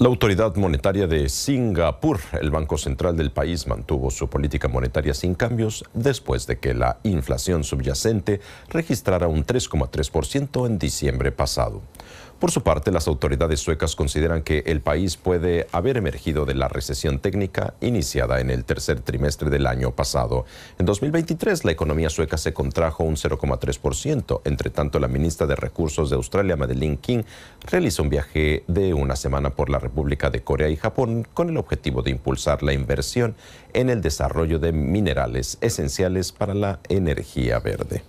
La autoridad monetaria de Singapur, el Banco Central del país, mantuvo su política monetaria sin cambios después de que la inflación subyacente registrara un 3,3% en diciembre pasado. Por su parte, las autoridades suecas consideran que el país puede haber emergido de la recesión técnica iniciada en el tercer trimestre del año pasado. En 2023, la economía sueca se contrajo un 0,3%. Entre tanto, la ministra de Recursos de Australia, Madeleine King, realizó un viaje de una semana por la República de Corea y Japón con el objetivo de impulsar la inversión en el desarrollo de minerales esenciales para la energía verde.